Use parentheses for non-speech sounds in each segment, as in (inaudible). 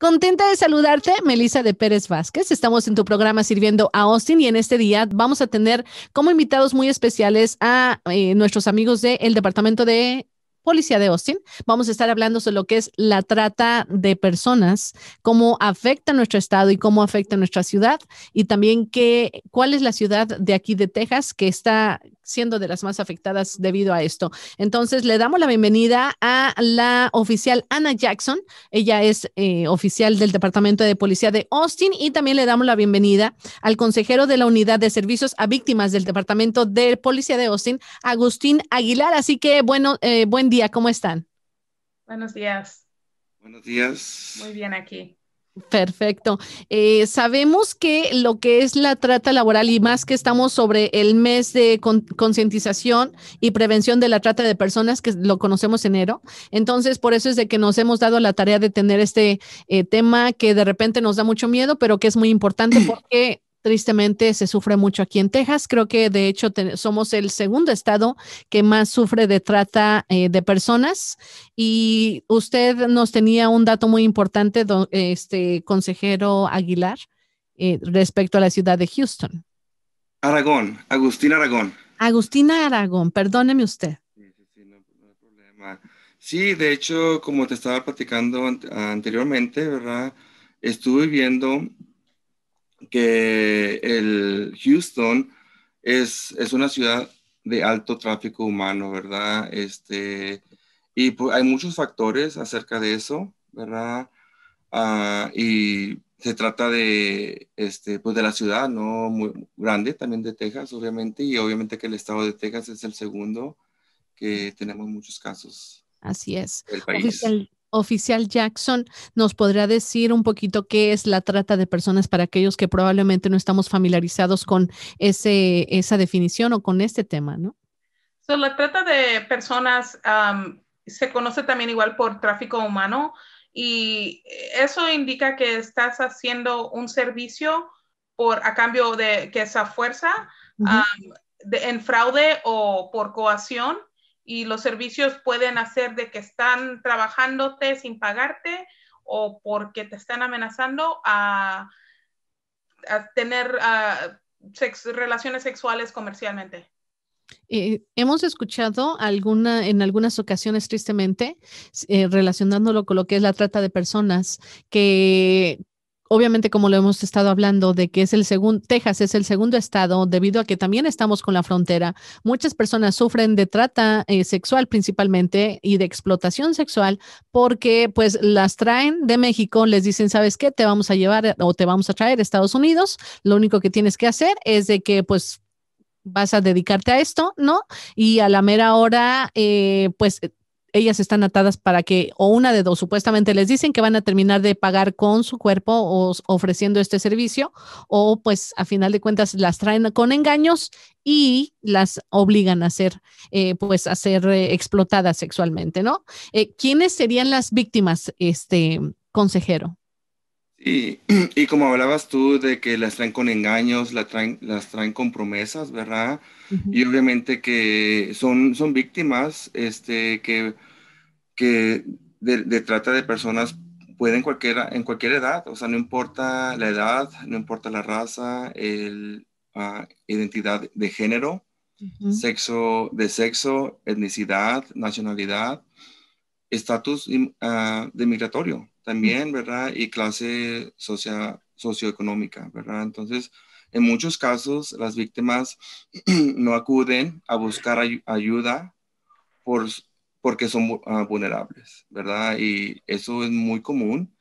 Contenta de saludarte, Melissa de Pérez Vázquez. Estamos en tu programa Sirviendo a Austin y en este día vamos a tener como invitados muy especiales a eh, nuestros amigos del el Departamento de policía de Austin. Vamos a estar hablando sobre lo que es la trata de personas, cómo afecta nuestro estado y cómo afecta nuestra ciudad y también qué, cuál es la ciudad de aquí de Texas que está siendo de las más afectadas debido a esto. Entonces, le damos la bienvenida a la oficial Ana Jackson. Ella es eh, oficial del Departamento de Policía de Austin y también le damos la bienvenida al consejero de la Unidad de Servicios a Víctimas del Departamento de Policía de Austin, Agustín Aguilar. Así que, bueno, eh, buen día, ¿cómo están? Buenos días. Buenos días. Muy bien aquí. Perfecto. Eh, sabemos que lo que es la trata laboral y más que estamos sobre el mes de concientización y prevención de la trata de personas, que lo conocemos enero. Entonces, por eso es de que nos hemos dado la tarea de tener este eh, tema que de repente nos da mucho miedo, pero que es muy importante (clears throat) porque Tristemente se sufre mucho aquí en Texas. Creo que de hecho somos el segundo estado que más sufre de trata eh, de personas. Y usted nos tenía un dato muy importante, este consejero Aguilar, eh, respecto a la ciudad de Houston. Aragón, Agustín Aragón. Agustina Aragón, perdóneme usted. Sí, de hecho, como te estaba platicando anteriormente, ¿verdad? Estuve viendo que el Houston es, es una ciudad de alto tráfico humano, ¿verdad? Este, y pues, hay muchos factores acerca de eso, ¿verdad? Ah, y se trata de, este, pues, de la ciudad, ¿no? Muy grande también de Texas, obviamente, y obviamente que el estado de Texas es el segundo que tenemos muchos casos. Así es oficial Jackson nos podría decir un poquito qué es la trata de personas para aquellos que probablemente no estamos familiarizados con ese, esa definición o con este tema, ¿no? la trata de personas se conoce también igual por tráfico humano y eso indica que estás haciendo un servicio por, a cambio de que esa fuerza en fraude o por coacción y los servicios pueden hacer de que están trabajándote sin pagarte o porque te están amenazando a, tener relaciones sexuales comercialmente. Eh, hemos escuchado alguna, en algunas ocasiones, tristemente, eh, relacionándolo con lo que es la trata de personas, que obviamente, como lo hemos estado hablando, de que es el segundo, Texas es el segundo estado, debido a que también estamos con la frontera. Muchas personas sufren de trata eh, sexual principalmente y de explotación sexual porque pues las traen de México, les dicen, ¿sabes qué? Te vamos a llevar eh, o te vamos a traer a Estados Unidos. Lo único que tienes que hacer es de que pues vas a dedicarte a esto, ¿no? Y a la mera hora, eh, pues ellas están atadas para que, o una de dos, supuestamente les dicen que van a terminar de pagar con su cuerpo o ofreciendo este servicio, o pues a final de cuentas las traen con engaños y las obligan a ser, eh, pues a ser eh, explotadas sexualmente, ¿no? Eh, ¿Quiénes serían las víctimas, este consejero? (clears throat) Y, como hablabas tú de que las traen con engaños, las traen, las traen con promesas, ¿verdad? Y obviamente que son, son víctimas este, que, que de, trata de personas pueden cualquiera en cualquier edad, o sea, no importa la edad, no importa la raza, el, ah, identidad de género, sexo de sexo, etnicidad, nacionalidad, estatus ah, de migratorio también, ¿verdad? Y clase socioeconómica, ¿verdad? Entonces, en muchos casos, las víctimas (clears throat) no acuden a buscar ayuda por, porque son ah, vulnerables, ¿verdad? Y eso es muy común.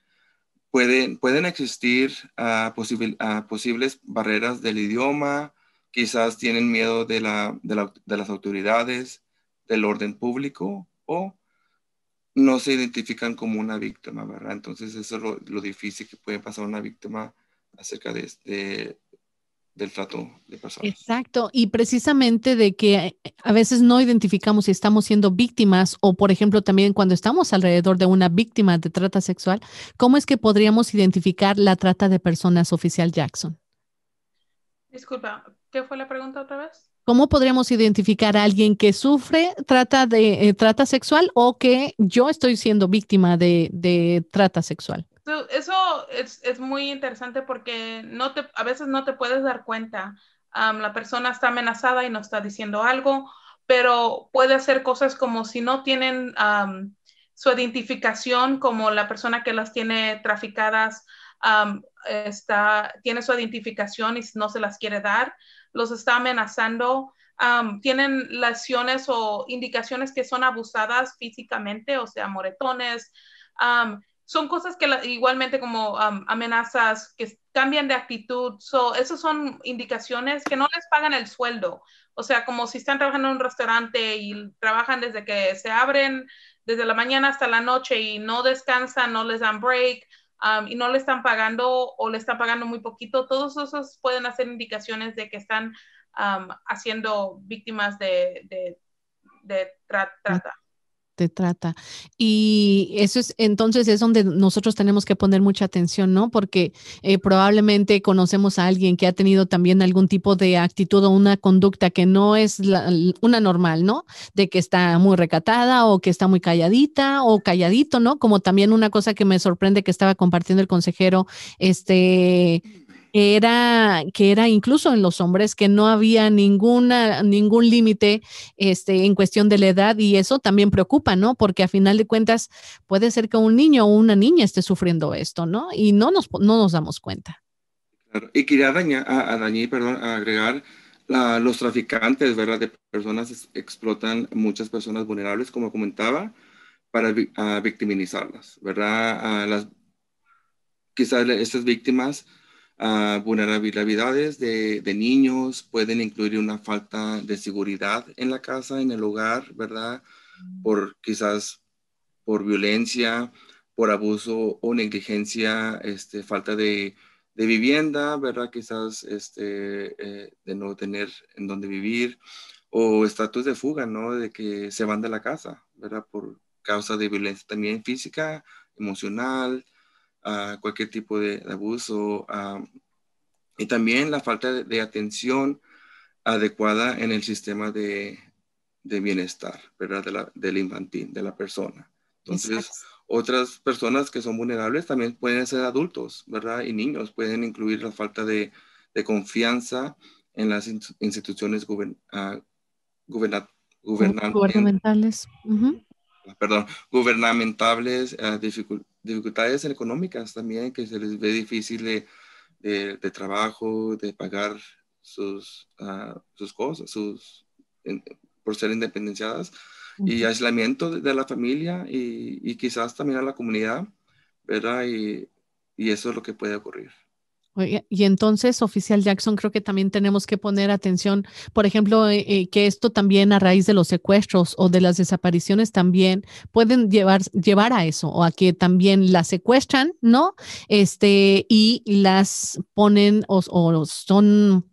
Pueden, pueden existir ah, ah, posibles barreras del idioma, quizás tienen miedo de las autoridades, del orden público o no se identifican como una víctima, ¿verdad? Entonces eso es lo, difícil que puede pasar una víctima acerca de, este del trato de personas. Exacto, y precisamente de que eh, a veces no identificamos si estamos siendo víctimas o, por ejemplo, también cuando estamos alrededor de una víctima de trata sexual, ¿cómo es que podríamos identificar la trata de personas oficial Jackson? Disculpa, ¿qué fue la pregunta otra vez? ¿Cómo podremos identificar a alguien que sufre trata, de, eh, trata sexual o que yo estoy siendo víctima de, de trata sexual? Eso es, es, muy interesante porque no te, a veces no te puedes dar cuenta. la persona está amenazada y no está diciendo algo, pero puede hacer cosas como si no tienen su identificación, como la persona que las tiene traficadas está, tiene su identificación y no se las quiere dar los está amenazando, tienen lesiones o indicaciones que son abusadas físicamente, o sea, moretones. son cosas que igualmente como amenazas, que cambian de actitud. So, esas son indicaciones que no les pagan el sueldo. O sea, como si están trabajando en un restaurante y trabajan desde que se abren, desde la mañana hasta la noche y no descansan, no les dan break y no le están pagando o le están pagando muy poquito, todos esos pueden hacer indicaciones de que están haciendo víctimas de, de, de trata te trata. Y eso es, entonces es donde nosotros tenemos que poner mucha atención, ¿no? Porque eh, probablemente conocemos a alguien que ha tenido también algún tipo de actitud o una conducta que no es una normal, ¿no? De que está muy recatada o que está muy calladita o calladito, ¿no? Como también una cosa que me sorprende que estaba compartiendo el consejero, este, que era, que era incluso en los hombres, que no había ninguna, ningún límite este, en cuestión de la edad y eso también preocupa, ¿no? Porque a final de cuentas puede ser que un niño o una niña esté sufriendo esto, ¿no? Y no nos, no nos damos cuenta. Y quería dañar, a, perdón, a agregar, los traficantes, ¿verdad? De personas explotan muchas personas vulnerables, como comentaba, para victimizarlas, ¿verdad? las, quizás estas víctimas vulnerabilidades de, niños pueden incluir una falta de seguridad en la casa, en el hogar, ¿verdad? Mm. Por quizás por violencia, por abuso o negligencia, este, falta de, vivienda, ¿verdad? Quizás este, eh, de no tener en dónde vivir o estatus de fuga, ¿no? De que se van de la casa, ¿verdad? Por causa de violencia también física, emocional, cualquier tipo de, abuso y también la falta de, atención adecuada en el sistema de, de bienestar, ¿verdad? De del infantil, de la persona. Entonces, otras personas que son vulnerables también pueden ser adultos, ¿verdad? Y niños pueden incluir la falta de, confianza en las instituciones ah, gubernamentales. Perdón, gubernamentales, ah, dificultades dificultades económicas también, que se les ve difícil de, trabajo, de pagar sus, ah, sus cosas, por ser independenciadas, y aislamiento de, la familia y, quizás también a la comunidad, ¿verdad? y eso es lo que puede ocurrir. Y entonces, oficial Jackson, creo que también tenemos que poner atención, por ejemplo, eh, eh, que esto también a raíz de los secuestros o de las desapariciones también pueden llevar, llevar a eso o a que también las secuestran, ¿no? Este, y las ponen o, o son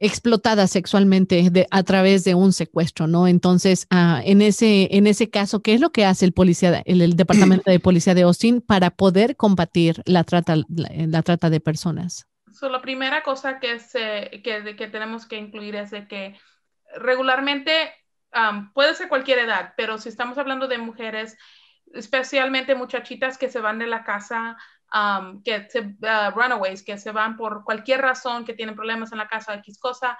explotada sexualmente a través de un secuestro, ¿no? Entonces, ah, en, ese, en ese caso, ¿qué es lo que hace el policía, el, departamento de policía de Austin para poder combatir la trata, la, eh, trata de personas? la primera cosa que, se, que, tenemos que incluir es de que regularmente um, puede ser cualquier edad, pero si estamos hablando de mujeres, especialmente muchachitas que se van de la casa que se, ah, runaways, que se van por cualquier razón, que tienen problemas en la casa, X cosa,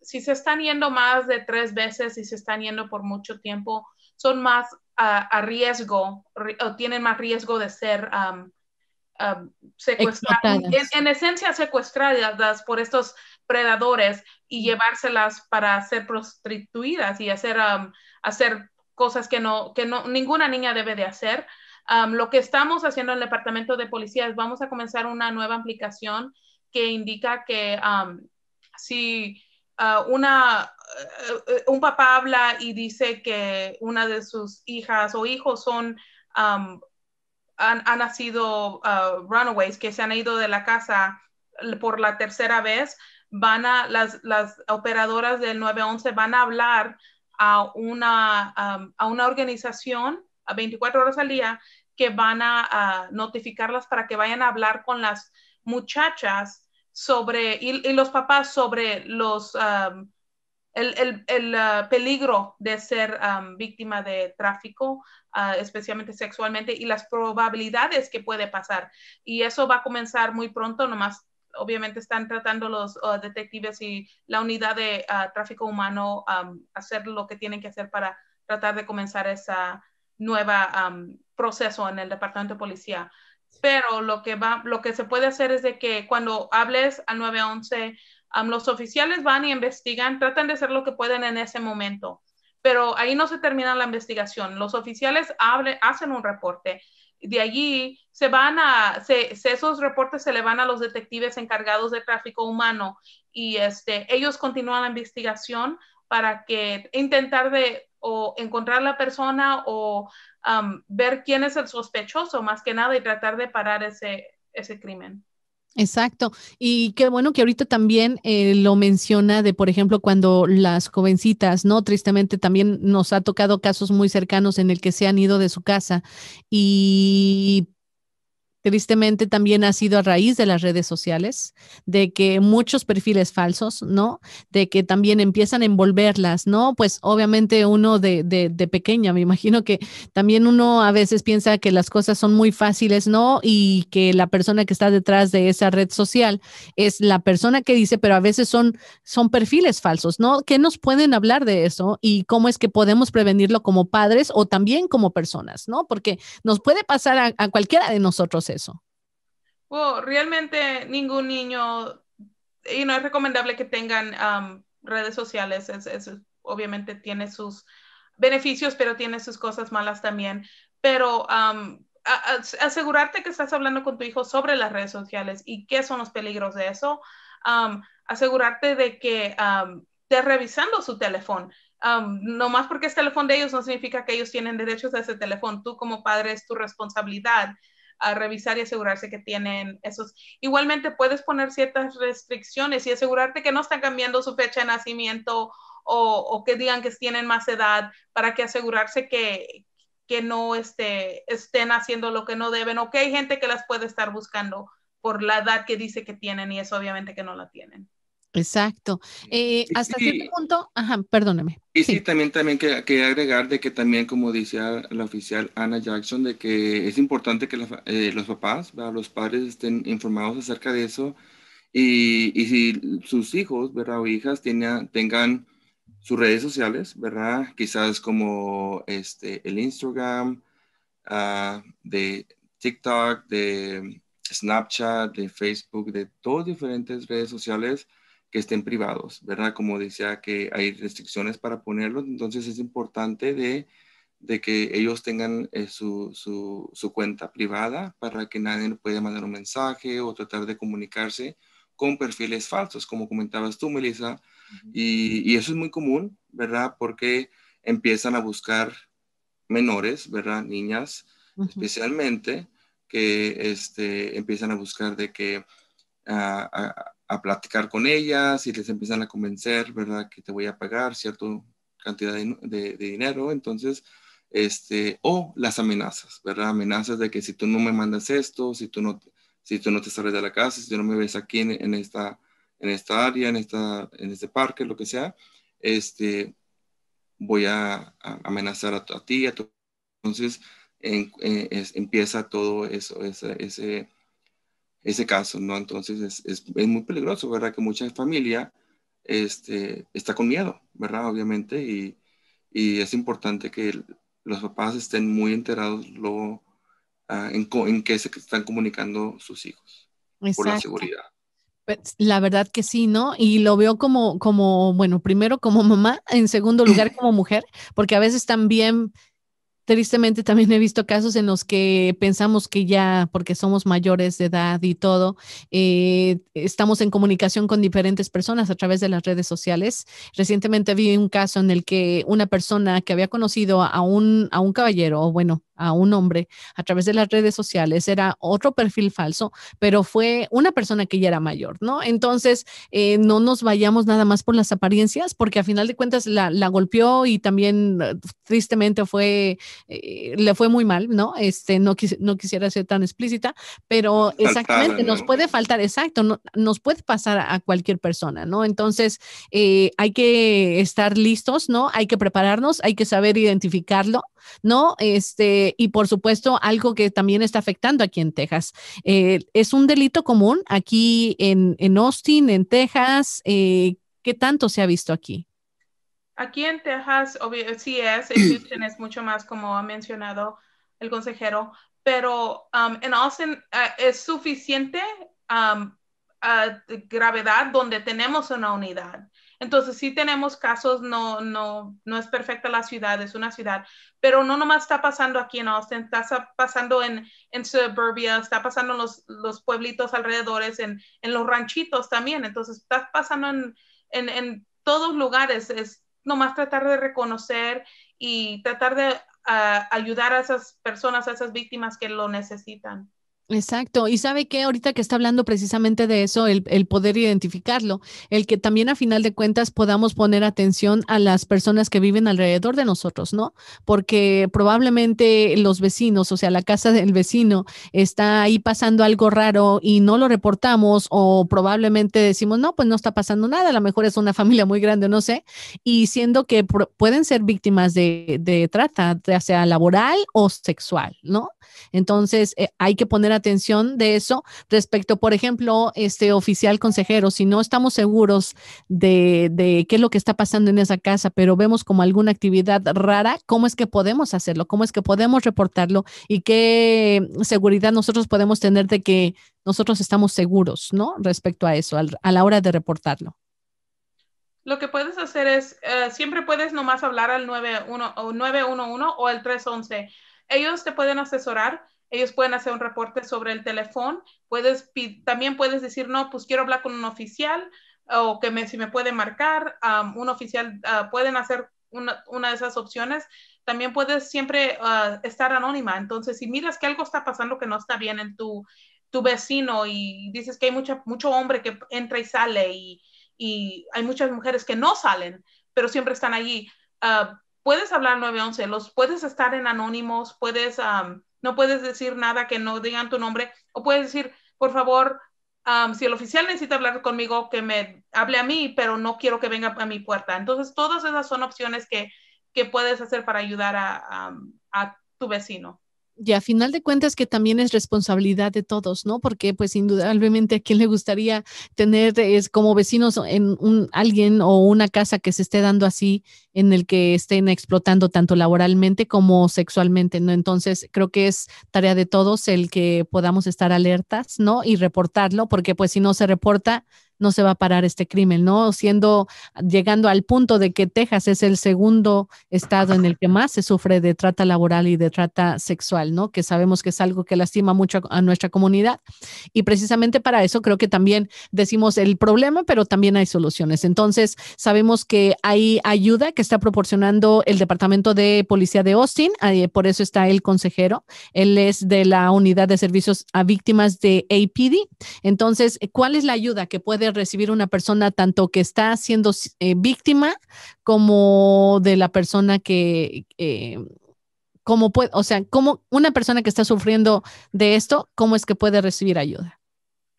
si se están yendo más de tres veces y se están yendo por mucho tiempo, son más a riesgo o tienen más riesgo de ser secuestradas, en, esencia secuestradas por estos predadores y llevárselas para ser prostituidas y hacer, hacer cosas que no, que no, ninguna niña debe de hacer lo que estamos haciendo en el Departamento de Policía es vamos a comenzar una nueva aplicación que indica que si ah, una, eh, eh, un papá habla y dice que una de sus hijas o hijos son... han, nacido ah, runaways que se han ido de la casa por la tercera vez, van a las, operadoras del 911 van a hablar a una, a una organización a 24 horas al día que van a, notificarlas para que vayan a hablar con las muchachas sobre, y, los papás sobre los, um, el, uh, peligro de ser um, víctima de tráfico, uh, especialmente sexualmente, y las probabilidades que puede pasar. Y eso va a comenzar muy pronto, nomás obviamente están tratando los uh, detectives y la unidad de tráfico humano um, hacer lo que tienen que hacer para tratar de comenzar esa nueva proceso en el departamento de policía. Pero lo que, va, lo que se puede hacer es de que cuando hables al 911, los oficiales van y investigan, tratan de hacer lo que pueden en ese momento. Pero ahí no se termina la investigación. Los oficiales hacen un reporte. De allí se van a, esos reportes se le van a los detectives encargados de tráfico humano y este, ellos continúan la investigación para que intentar de o encontrar la persona o um, ver quién es el sospechoso más que nada y tratar de parar ese, ese crimen. Exacto. Y qué bueno que ahorita también eh, lo menciona de, por ejemplo, cuando las jovencitas, ¿no? Tristemente también nos ha tocado casos muy cercanos en el que se han ido de su casa y tristemente también ha sido a raíz de las redes sociales, de que muchos perfiles falsos, ¿no? De que también empiezan a envolverlas, ¿no? Pues obviamente uno de, de, pequeña, me imagino que también uno a veces piensa que las cosas son muy fáciles, ¿no? Y que la persona que está detrás de esa red social es la persona que dice, pero a veces son, son perfiles falsos, ¿no? ¿Qué nos pueden hablar de eso y cómo es que podemos prevenirlo como padres o también como personas, ¿no? Porque nos puede pasar a, a cualquiera de nosotros eso? realmente ningún niño, y no es recomendable que tengan um, redes sociales, es, obviamente tiene sus beneficios, pero tiene sus cosas malas también. Pero um, asegurarte que estás hablando con tu hijo sobre las redes sociales y qué son los peligros de eso. Um, asegurarte de que um, revisando su teléfono. no más porque es teléfono de ellos no significa que ellos tienen derechos a ese teléfono. Tú como padre es tu responsabilidad a revisar y asegurarse que tienen esos. Igualmente puedes poner ciertas restricciones y asegurarte que no están cambiando su fecha de nacimiento o, que digan que tienen más edad para que asegurarse que, no este, estén haciendo lo que no deben o que hay gente que las puede estar buscando por la edad que dice que tienen y eso obviamente que no la tienen. Exacto. Eh, hasta cierto punto, ajá, perdóname. Y sí, también, también quería agregar de que también, como decía la oficial Anna Jackson, de que es importante que eh, los papás, los padres estén informados acerca de eso y, si sus hijos, ¿verdad? O hijas tengan sus redes sociales, ¿verdad? Quizás como este, el Instagram, ah, de TikTok, de Snapchat, de Facebook, de todas diferentes redes sociales, que estén privados, ¿verdad? Como decía que hay restricciones para ponerlos, entonces es importante de, que ellos tengan eh, su, cuenta privada para que nadie pueda mandar un mensaje o tratar de comunicarse con perfiles falsos, como comentabas tú, Melissa, y, eso es muy común, ¿verdad? Porque empiezan a buscar menores, ¿verdad? Niñas, especialmente, que este, empiezan a buscar de que... Ah, ah, a platicar con ellas y les empiezan a convencer, ¿verdad? Que te voy a pagar cierta cantidad de, dinero. Entonces, este, o las amenazas, ¿verdad? Amenazas de que si tú no me mandas esto, si tú no, si tú no te sales de la casa, si tú no me ves aquí en, esta, en esta área, en, esta, en este parque, lo que sea, este, voy a, amenazar a, ti, a tu... Entonces, eh, empieza todo eso, ese, ese ese caso, ¿no? Entonces es, muy peligroso, ¿verdad? Que mucha familia este, está con miedo, ¿verdad? Obviamente, y, es importante que los papás estén muy enterados lo, ah, en, en, qué se están comunicando sus hijos por la seguridad. Pues, la verdad que sí, ¿no? Y lo veo como, como, bueno, primero como mamá, en segundo lugar como mujer, porque a veces también tristemente también he visto casos en los que pensamos que ya, porque somos mayores de edad y todo, eh, estamos en comunicación con diferentes personas a través de las redes sociales. Recientemente vi un caso en el que una persona que había conocido a un, a un caballero, o bueno, a un hombre a través de las redes sociales, era otro perfil falso, pero fue una persona que ya era mayor, ¿no? Entonces, eh, no nos vayamos nada más por las apariencias, porque a final de cuentas la, golpeó y también eh, tristemente fue, eh, le fue muy mal, ¿no? Este, no, no quisiera ser tan explícita, pero exactamente, nos puede faltar, exacto, nos puede pasar a cualquier persona, ¿no? Entonces, hay que estar listos, ¿no? Hay que prepararnos, hay que saber identificarlo, ¿no? Este, y por supuesto, algo que también está afectando aquí en Texas. Eh, es un delito común aquí en, Austin, en Texas. Eh, ¿Qué tanto se ha visto aquí? Aquí en Texas, obvio, sí es, en es mucho más como ha mencionado el consejero, pero um, en Austin eh, es suficiente um, gravedad donde tenemos una unidad. Entonces, sí tenemos casos, no, no, no es perfecta la ciudad, es una ciudad, pero no nomás está pasando aquí en Austin, está pasando en, suburbia, está pasando en los, pueblitos alrededores, en, los ranchitos también. Entonces, está pasando en, en, todos lugares. Es nomás tratar de reconocer y tratar de ah, ayudar a esas personas, a esas víctimas que lo necesitan. Exacto. Y sabe que ahorita que está hablando precisamente de eso, el, poder identificarlo, el que también a final de cuentas podamos poner atención a las personas que viven alrededor de nosotros, ¿no? Porque probablemente los vecinos, o sea, la casa del vecino está ahí pasando algo raro y no lo reportamos o probablemente decimos, no, pues no está pasando nada, a lo mejor es una familia muy grande, no sé, y siendo que pueden ser víctimas de, trata, ya sea laboral o sexual, ¿no? Entonces, eh, hay que poner atención de eso respecto, por ejemplo, este oficial consejero, si no estamos seguros de, qué es lo que está pasando en esa casa, pero vemos como alguna actividad rara, ¿cómo es que podemos hacerlo? ¿Cómo es que podemos reportarlo? ¿Y qué seguridad nosotros podemos tener de que nosotros estamos seguros, ¿no? Respecto a eso, a la hora de reportarlo. Lo que puedes hacer es, eh, siempre puedes nomás hablar al 91, o 911 o el 311. Ellos te pueden asesorar ellos pueden hacer un reporte sobre el teléfono, puedes, también puedes decir, no, pues quiero hablar con un oficial o que me, si me puede marcar, un oficial, ah, pueden hacer una, de esas opciones. También puedes siempre ah, estar anónima. Entonces, si miras que algo está pasando que no está bien en tu, vecino y dices que hay mucha, mucho hombre que entra y sale y, hay muchas mujeres que no salen, pero siempre están allí. Ah, puedes hablar 911, los puedes estar en anónimos, puedes no puedes decir nada que no digan tu nombre, o puedes decir, por favor, si el oficial necesita hablar conmigo, que me hable a mí, pero no quiero que venga a mi puerta. Entonces, todas esas son opciones que, que puedes hacer para ayudar a tu vecino y a final de cuentas que también es responsabilidad de todos, ¿no? Porque pues indudablemente a quién le gustaría tener es como vecinos en un alguien o una casa que se esté dando así en el que estén explotando tanto laboralmente como sexualmente, ¿no? Entonces, creo que es tarea de todos el que podamos estar alertas, ¿no? Y reportarlo, porque pues si no se reporta, no se va a parar este crimen, ¿no? Siendo, llegando al punto de que Texas es el segundo estado en el que más se sufre de trata laboral y de trata sexual, ¿no? Que sabemos que es algo que lastima mucho a nuestra comunidad. Y precisamente para eso creo que también decimos el problema, pero también hay soluciones. Entonces, sabemos que hay ayuda que está proporcionando el Departamento de Policía de Austin, por eso está el consejero. Él es de la Unidad de Servicios a Víctimas de APD. Entonces, ¿cuál es la ayuda que puede recibir una persona tanto que está siendo eh, víctima como de la persona que, eh, como puede, o sea, como una persona que está sufriendo de esto, ¿cómo es que puede recibir ayuda?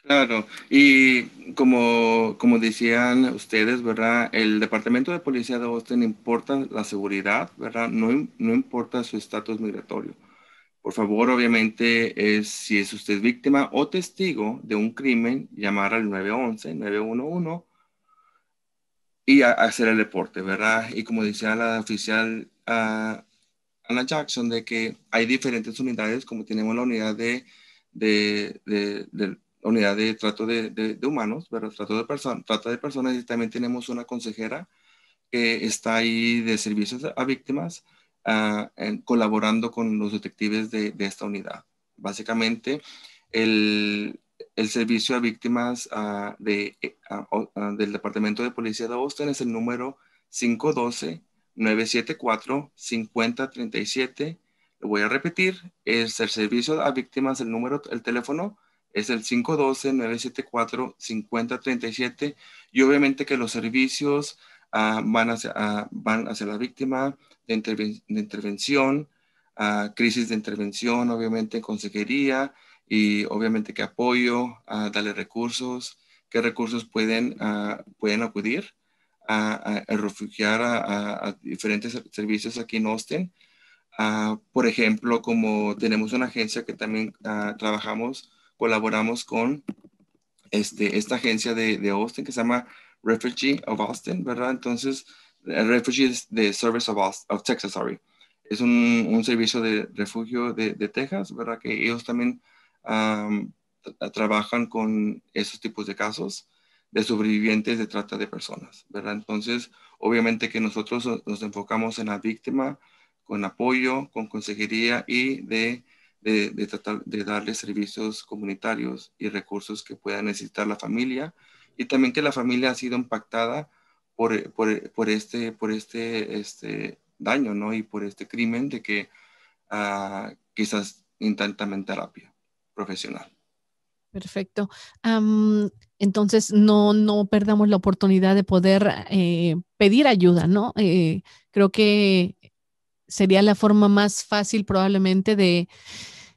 Claro, y como, como decían ustedes, ¿verdad? El Departamento de Policía de Austin importa la seguridad, ¿verdad? No, no importa su estatus migratorio. Por favor, obviamente, es, si es usted víctima o testigo de un crimen, llamar al 911, 911 y hacer el deporte ¿verdad? Y como decía la oficial ah, Ana Jackson, de que hay diferentes unidades, como tenemos la unidad de, de, unidad de trato de, humanos, pero Trato de, trata de personas y también tenemos una consejera que está ahí de servicios a víctimas Ah, colaborando con los detectives de, esta unidad. Básicamente, el, el servicio a víctimas ah, de, eh, ah, del Departamento de Policía de Austin es el número 512-974-5037. Lo voy a repetir, es el servicio a víctimas, el número, el teléfono es el 512-974-5037 y obviamente que los servicios van, van hacia la víctima, de, intervención, a crisis de intervención, obviamente, consejería y obviamente que apoyo, a darle recursos, qué recursos pueden, pueden acudir a, refugiar a, diferentes servicios aquí en Austin. por ejemplo, como tenemos una agencia que también trabajamos, colaboramos con este, esta agencia de, de Austin que se llama Refugee of Austin, ¿verdad? Entonces, Refugees de Service of, Texas, sorry. Es un, servicio de refugio de, Texas, ¿verdad? Que ellos también trabajan con esos tipos de casos de sobrevivientes de trata de personas, ¿verdad? Entonces, obviamente que nosotros nos enfocamos en la víctima con apoyo, con consejería y de, de, de tratar de darle servicios comunitarios y recursos que pueda necesitar la familia y también que la familia ha sido impactada por, por, este, por este, este daño, ¿no? Y por este crimen de que uh, quizás intentan terapia profesional. Perfecto. entonces, no, no perdamos la oportunidad de poder eh, pedir ayuda, ¿no? Eh, creo que sería la forma más fácil probablemente de,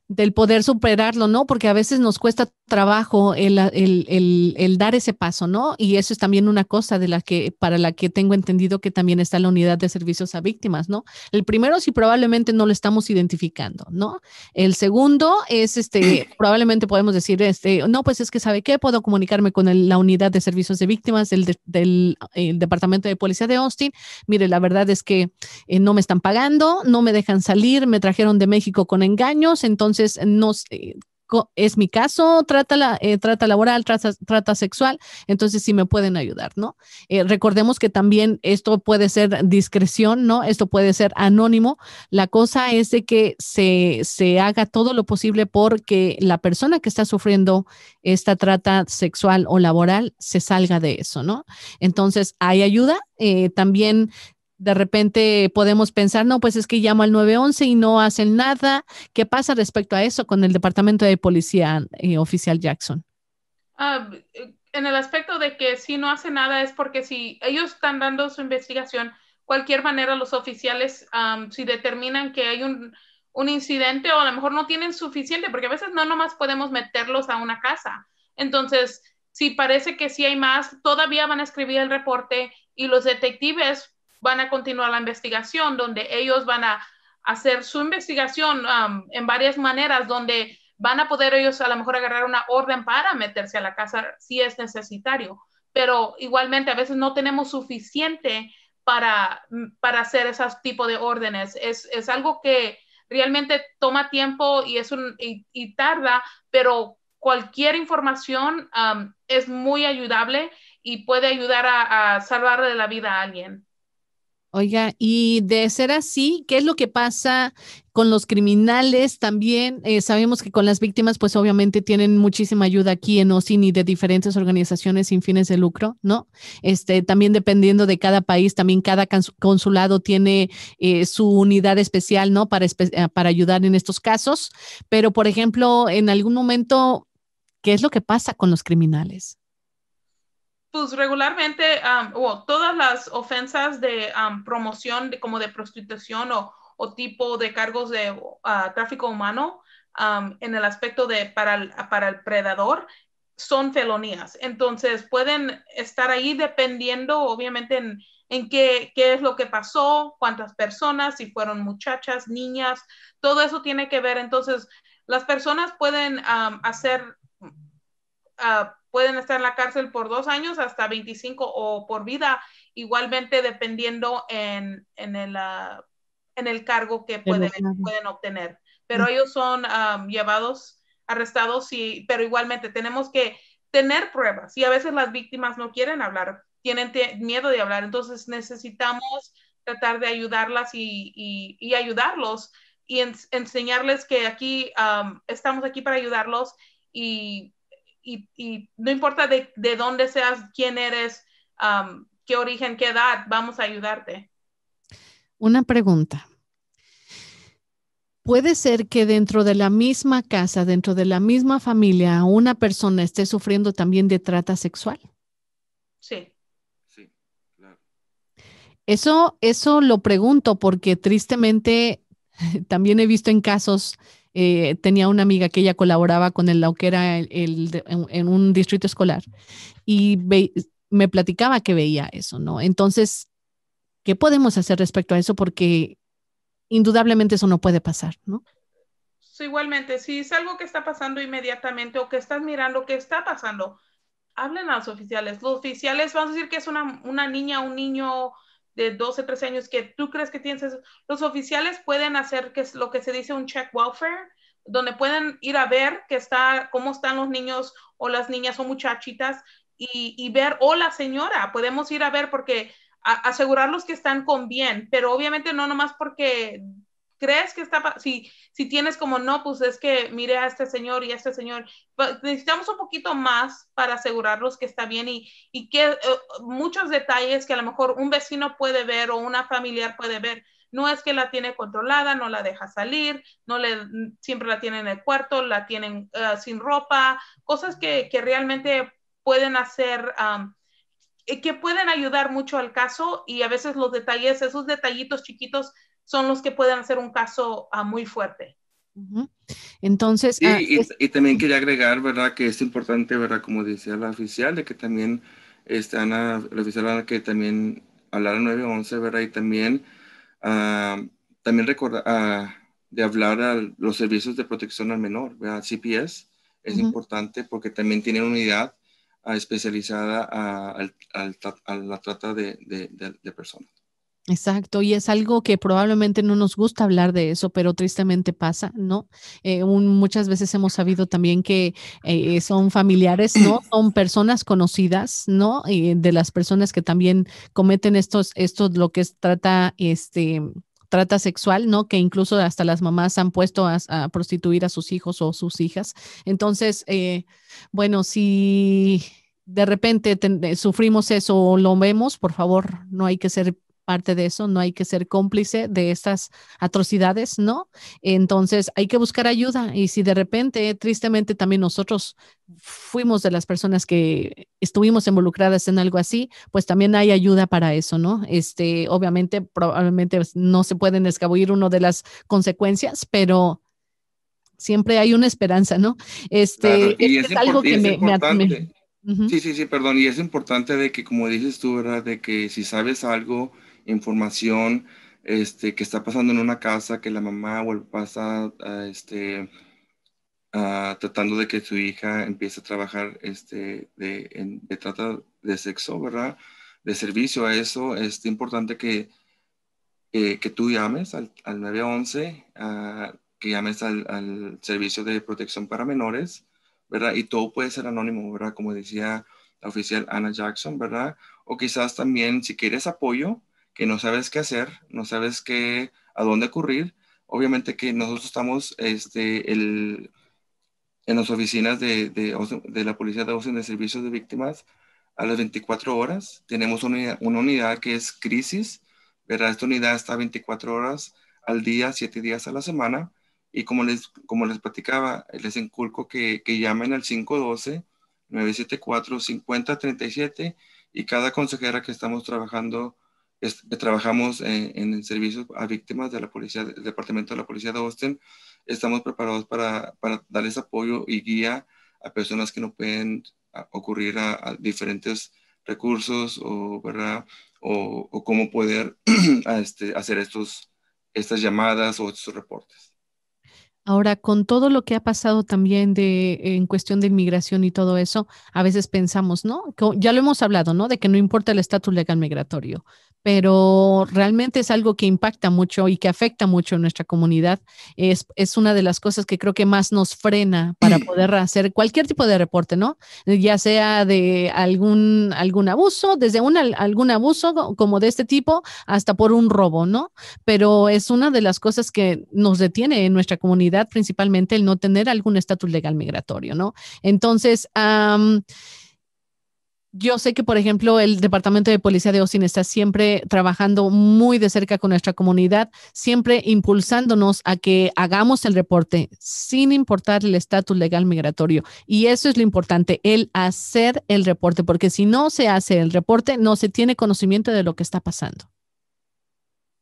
del poder superarlo, ¿no? Porque a veces nos cuesta trabajo el, el, el, dar ese paso, ¿no? Y eso es también una cosa de la que, para la que tengo entendido que también está la unidad de servicios a víctimas, ¿no? El primero, si probablemente no lo estamos identificando, ¿no? El segundo es, este, (clears throat) probablemente podemos decir, este, no, pues es que, ¿sabe qué? Puedo comunicarme con la unidad de servicios de víctimas del, eh, Departamento de Policía de Austin. Mire, la verdad es que eh, no me están pagando, no me dejan salir, me trajeron de México con engaños, entonces entonces, eh, es mi caso, trata, la, eh, trata laboral, trata, sexual, entonces sí me pueden ayudar, ¿no? Eh, recordemos que también esto puede ser discreción, ¿no? Esto puede ser anónimo. La cosa es de que se, se haga todo lo posible porque la persona que está sufriendo esta trata sexual o laboral se salga de eso, ¿no? Entonces, hay ayuda, también de repente podemos pensar, no, pues es que llama al 911 y no hacen nada. ¿Qué pasa respecto a eso con el Departamento de Policía eh, Oficial Jackson? Ah, eh, en el aspecto de que si no hace nada es porque si ellos están dando su investigación, cualquier manera los oficiales, si determinan que hay un, un, incidente o a lo mejor no tienen suficiente, porque a veces no nomás podemos meterlos a una casa. Entonces, si parece que sí hay más, todavía van a escribir el reporte y los detectives van a continuar la investigación, donde ellos van a hacer su investigación um, en varias maneras, donde van a poder ellos a lo mejor agarrar una orden para meterse a la casa si es necesario. Pero igualmente a veces no tenemos suficiente para, mm, hacer ese tipo de órdenes. Es, algo que realmente toma tiempo y, es un, y, tarda, pero cualquier información um, es muy ayudable y puede ayudar a, a salvarle la vida a alguien. Oiga, y de ser así, ¿qué es lo que pasa con los criminales también? Eh, sabemos que con las víctimas, pues obviamente tienen muchísima ayuda aquí en OSIN y de diferentes organizaciones sin fines de lucro, ¿no? Este, también dependiendo de cada país, también cada consulado tiene eh, su unidad especial, ¿no? Para, eh, para ayudar en estos casos. Pero, por ejemplo, en algún momento, ¿qué es lo que pasa con los criminales? Pues regularmente, todas las ofensas de promoción como de prostitución o, tipo de cargos de ah, tráfico humano en el aspecto de para el, para el predador son felonías. Entonces pueden estar ahí dependiendo, obviamente, en, qué, qué, es lo que pasó, cuántas personas, si fueron muchachas, niñas, todo eso tiene que ver. Entonces, las personas pueden hacer ah, pueden estar en la cárcel por dos años hasta 25 o por vida, igualmente dependiendo en, en, el, ah, en el cargo que pueden, pueden obtener. Pero ellos son llevados, arrestados, y, pero igualmente tenemos que tener pruebas y a veces las víctimas no quieren hablar, tienen miedo de hablar, entonces necesitamos tratar de ayudarlas y, y, ayudarlos y enseñarles que aquí estamos aquí para ayudarlos y y, no importa de, dónde seas, quién eres, qué origen, qué edad, vamos a ayudarte. Una pregunta. Puede ser que dentro de la misma casa, dentro de la misma familia, una persona esté sufriendo también de trata sexual. Sí. Sí, claro. Eso, eso lo pregunto porque tristemente (laughs) también he visto en casos eh, tenía una amiga que ella colaboraba con el Lauquera el, el, en, un distrito escolar y me platicaba que veía eso, ¿no? Entonces, ¿qué podemos hacer respecto a eso? Porque indudablemente eso no puede pasar, ¿no? igualmente, si es algo que está pasando inmediatamente o que estás mirando ¿qué está pasando, hablen a los oficiales. Los oficiales van a decir que es una, una niña, un niño, de 12, 13 años que tú crees que tienes, los oficiales pueden hacer que es lo que se dice un check welfare, donde pueden ir a ver que está, cómo están los niños o las niñas o muchachitas y, ver, hola señora, podemos ir a ver porque a, asegurarlos que están con bien, pero obviamente no nomás porque crees que está, si, si tienes como no, pues es que mire a este señor y a este señor, pues, necesitamos un poquito más para asegurarnos que está bien y, y que eh, muchos detalles que a lo mejor un vecino puede ver o una familiar puede ver. No es que la tiene controlada, no la deja salir, no le, mm, siempre la tiene en el cuarto, la tienen ah, sin ropa, cosas que, que realmente pueden hacer eh, que pueden ayudar mucho al caso y a veces los detalles, esos detallitos chiquitos son los que pueden hacer un caso ah, muy fuerte. Entonces... Ah, y, también quería agregar, ¿verdad? Que es importante, ¿verdad? Como decía la oficial, de que también están la oficial que también hablar 911, ¿verdad? Y también, ah, también recordar, de hablar a los servicios de protección al menor, ¿verdad? CPS es importante porque también tienen unidad especializada a, la trata de personas. Exacto, y es algo que probablemente no nos gusta hablar de eso, pero tristemente pasa, ¿no? Eh, muchas veces hemos sabido también que eh, son familiares, ¿no? (clears throat) Son personas conocidas, ¿no? de las personas que también cometen estos, estos, lo que es trata, este, trata sexual, ¿no? Que incluso hasta las mamás han puesto a, prostituir a sus hijos o sus hijas. Entonces, eh, bueno, si de repente sufrimos eso o lo vemos, por favor, no hay que ser parte de eso, no hay que ser cómplice de estas atrocidades, ¿no? Entonces hay que buscar ayuda y si de repente, tristemente, también nosotros fuimos de las personas que estuvimos involucradas en algo así, pues también hay ayuda para eso, ¿no? Este, obviamente, probablemente no se pueden escabullir uno de las consecuencias, pero siempre hay una esperanza, ¿no? Este, es, algo que me, me Sí, sí, sí, perdón. Y es importante de que, como dices tú, ¿verdad? De que si sabes algo, información este, que está pasando en una casa, que la mamá o el papá está ah, este, ah, tratando de que su hija empiece a trabajar este, de, de trata de sexo, ¿verdad? De servicio a eso, es este, importante que, eh, que tú llames al, al 911, ah, que llames al, al, servicio de protección para menores, ¿verdad? Y todo puede ser anónimo, ¿verdad? Como decía la oficial Anna Jackson, ¿verdad? O quizás también si quieres apoyo, que no sabes qué hacer, no sabes qué, a dónde ocurrir. Obviamente que nosotros estamos este, en las oficinas de, de, la Policía de Ocean de Servicios de Víctimas a las 24 horas. Tenemos una unidad, que es crisis, ¿verdad? Esta unidad está 24 horas al día, 7 días a la semana. Y como les, como les platicaba, les inculco que, que llamen al 512-974-5037 y cada consejera que estamos trabajando eh, trabajamos eh, en, servicios a víctimas de la policía, del Departamento de la Policía de Austin. Estamos preparados para, darles apoyo y guía a personas que no pueden ah, ocurrir a, diferentes recursos o, ¿verdad? o, cómo poder (clears throat) este, hacer estos, estas llamadas o estos reportes. Ahora, con todo lo que ha pasado también de, en cuestión de inmigración y todo eso, a veces pensamos, ¿no? ya lo hemos hablado, ¿no? De que no importa el estatus legal migratorio, pero realmente es algo que impacta mucho y que afecta mucho a nuestra comunidad. Es, es una de las cosas que creo que más nos frena para (clears throat) poder hacer cualquier tipo de reporte, ¿no? Ya sea de algún, algún abuso, desde un, algún abuso como de este tipo hasta por un robo, ¿no? Pero es una de las cosas que nos detiene en nuestra comunidad principalmente el no tener algún estatus legal migratorio, ¿no? Entonces, yo sé que, por ejemplo, el Departamento de Policía de Austin está siempre trabajando muy de cerca con nuestra comunidad, siempre impulsándonos a que hagamos el reporte sin importar el estatus legal migratorio. Y eso es lo importante, el hacer el reporte, porque si no se hace el reporte, no se tiene conocimiento de lo que está pasando.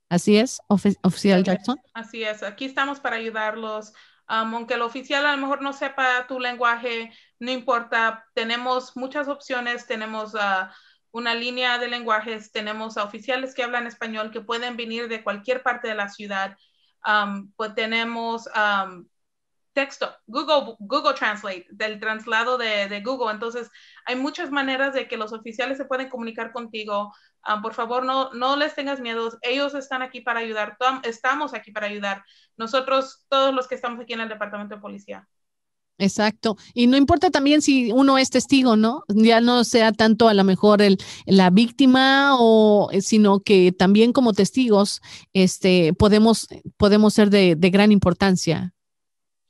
Así es, oficial Jackson. Así es, aquí estamos para ayudarlos. Um, aunque el oficial a lo mejor no sepa tu lenguaje, no importa, tenemos muchas opciones, tenemos uh, una línea de lenguajes, tenemos a oficiales que hablan español que pueden venir de cualquier parte de la ciudad, um, pues tenemos um, texto, Google, Google Translate, del traslado de, de, Google. Entonces, hay muchas maneras de que los oficiales se pueden comunicar contigo. Ah, por favor, no, no les tengas miedo. Ellos están aquí para ayudar. estamos aquí para ayudar. Nosotros, todos los que estamos aquí en el departamento de policía. Exacto. Y no importa también si uno es testigo, ¿no? Ya no sea tanto a lo mejor la víctima eh, sino que también como testigos este, podemos, podemos ser de, gran importancia.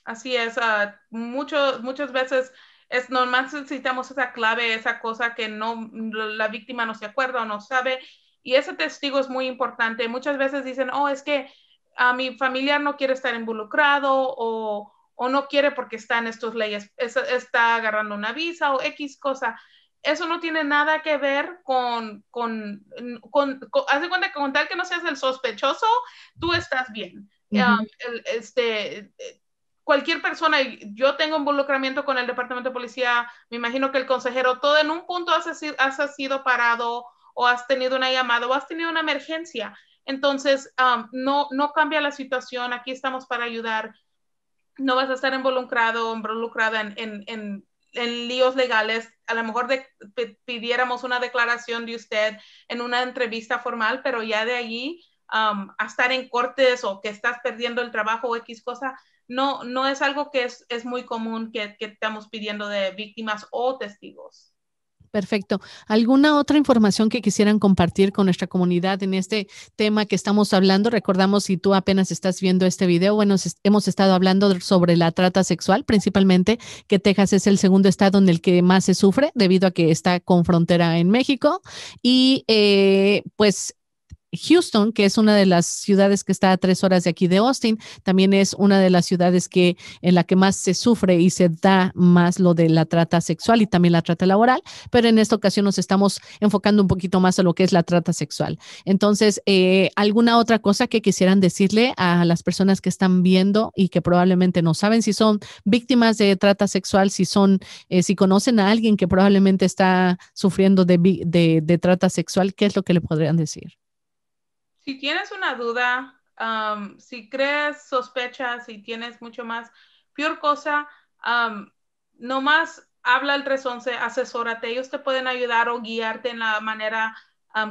Así es. Ah, muchas veces es normal necesitamos esa clave, esa cosa que no la víctima no se acuerda o no sabe. Y ese testigo es muy importante. Muchas veces dicen, oh, es que a mi familiar no quiere estar involucrado o, o no quiere porque está en estas leyes, está agarrando una visa o X cosa. Eso no tiene nada que ver con, con, con, con cuenta que con tal que no seas el sospechoso, tú estás bien. Um, este, cualquier persona, yo tengo involucramiento con el departamento de policía, me imagino que el consejero, todo en un punto has, has sido parado o has tenido una llamada o has tenido una emergencia. Entonces, no, no cambia la situación, aquí estamos para ayudar, no vas a estar involucrado o involucrada en, en, en, en, líos legales. A lo mejor de, pidiéramos una declaración de usted en una entrevista formal, pero ya de allí a estar en cortes o que estás perdiendo el trabajo o X cosa, no, no es algo que es, muy común que, estamos pidiendo de víctimas o testigos. Perfecto. ¿Alguna otra información que quisieran compartir con nuestra comunidad en este tema que estamos hablando? Recordamos, si tú apenas estás viendo este video, bueno, hemos estado hablando sobre la trata sexual, principalmente que Texas es el segundo estado en el que más se sufre debido a que está con frontera en México. Y eh, pues Houston, que es una de las ciudades que está a tres horas de aquí de Austin, también es una de las ciudades que en la que más se sufre y se da más lo de la trata sexual y también la trata laboral, pero en esta ocasión nos estamos enfocando un poquito más a lo que es la trata sexual. Entonces, eh, ¿alguna otra cosa que quisieran decirle a las personas que están viendo y que probablemente no saben si son víctimas de trata sexual, si son, eh, si conocen a alguien que probablemente está sufriendo de trata sexual, ¿qué es lo que le podrían decir? Si tienes una duda, si crees sospechas, si tienes mucho más, peor cosa, um, nomás habla al 311, asesórate, ellos te pueden ayudar o guiarte en la manera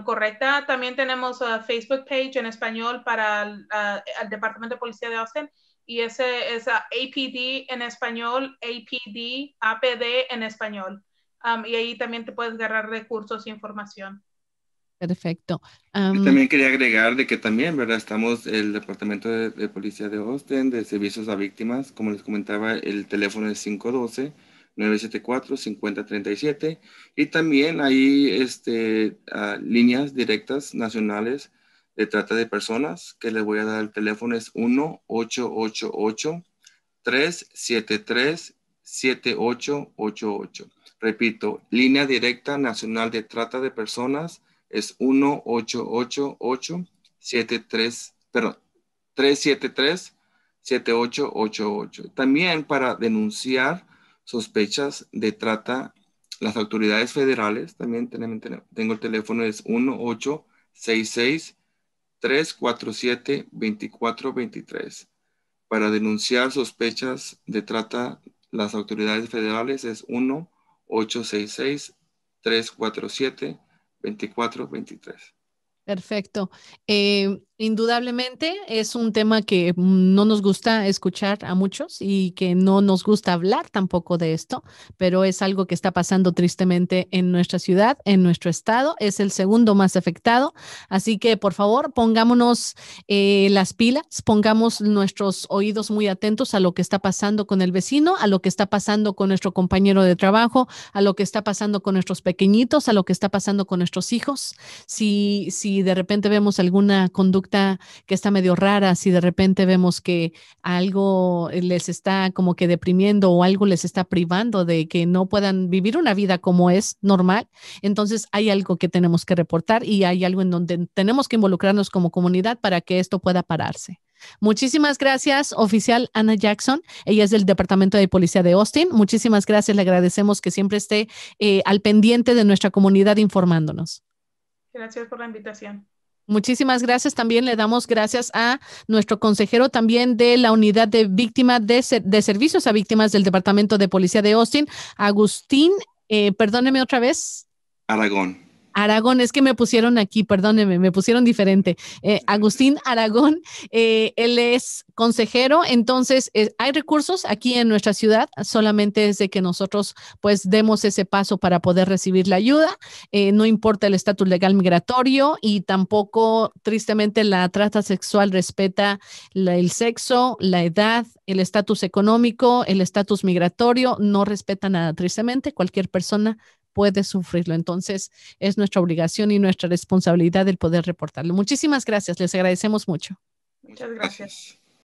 correcta. También tenemos Facebook page en español para el, Departamento de Policía de Austin y ese es APD en español, APD, APD en español. y ahí también te puedes agarrar recursos e información. Perfecto. también quería agregar de que también, ¿verdad? Estamos el Departamento de, Policía de Austin, de Servicios a Víctimas, como les comentaba, el teléfono es 512. 974-5037 y también hay este, ah, líneas directas nacionales de trata de personas que les voy a dar el teléfono es 1-888-373-7888. Repito, línea directa nacional de trata de personas es 1 888 perdón, 373-7888. También para denunciar sospechas de trata, las autoridades federales, también tengo el teléfono, es 1866 347 2423 Para denunciar sospechas de trata, las autoridades federales es 1-866-347-2423. 24, 23. Perfecto. Eh, indudablemente es un tema que no nos gusta escuchar a muchos y que no nos gusta hablar tampoco de esto, pero es algo que está pasando tristemente en nuestra ciudad, en nuestro estado. Es el segundo más afectado. Así que, por favor, pongámonos eh, las pilas, pongamos nuestros oídos muy atentos a lo que está pasando con el vecino, a lo que está pasando con nuestro compañero de trabajo, a lo que está pasando con nuestros pequeñitos, a lo que está pasando con nuestros hijos. Si, si de repente vemos alguna conducta que está medio rara, si de repente vemos que algo eh, les está como que deprimiendo o algo les está privando de que no puedan vivir una vida como es normal, entonces hay algo que tenemos que reportar y hay algo en donde tenemos que involucrarnos como comunidad para que esto pueda pararse. Muchísimas gracias, oficial Ana Jackson. Ella es del Departamento de Policía de Austin. Muchísimas gracias. Le agradecemos que siempre esté eh, al pendiente de nuestra comunidad informándonos. Gracias por la invitación. Muchísimas gracias. También le damos gracias a nuestro consejero también de la unidad de víctimas de, servicios a víctimas del Departamento de Policía de Austin, Agustín, eh, perdóneme otra vez. Aragón. Aragón, es que me pusieron aquí, perdónenme, me pusieron diferente. Eh, Agustín Aragón, eh, él es consejero, entonces eh, hay recursos aquí en nuestra ciudad, solamente es de que nosotros pues demos ese paso para poder recibir la ayuda, no importa el estatus legal migratorio y tampoco tristemente la trata sexual respeta el sexo, la edad, el estatus económico, el estatus migratorio, no respeta nada, tristemente cualquier persona puede sufrirlo. Entonces, es nuestra obligación y nuestra responsabilidad el poder reportarlo. Muchísimas gracias, les agradecemos mucho. Muchas gracias.